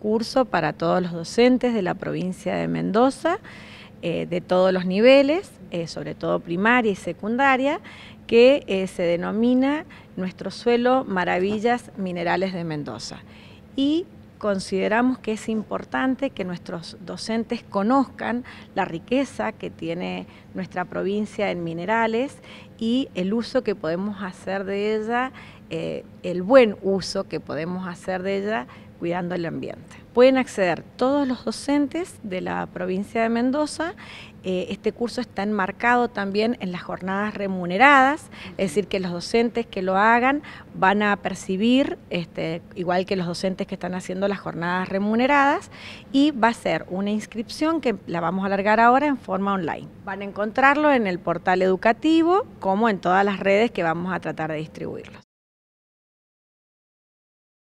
curso para todos los docentes de la provincia de Mendoza, eh, de todos los niveles, eh, sobre todo primaria y secundaria, que eh, se denomina Nuestro Suelo Maravillas Minerales de Mendoza. Y consideramos que es importante que nuestros docentes conozcan la riqueza que tiene nuestra provincia en minerales y el uso que podemos hacer de ella, el buen uso que podemos hacer de ella cuidando el ambiente. Pueden acceder todos los docentes de la provincia de Mendoza. Eh, este curso está enmarcado también en las jornadas remuneradas, es decir, que los docentes que lo hagan van a percibir, este, igual que los docentes que están haciendo las jornadas remuneradas, y va a ser una inscripción que la vamos a alargar ahora en forma online. Van a encontrarlo en el portal educativo, como en todas las redes que vamos a tratar de distribuirlos.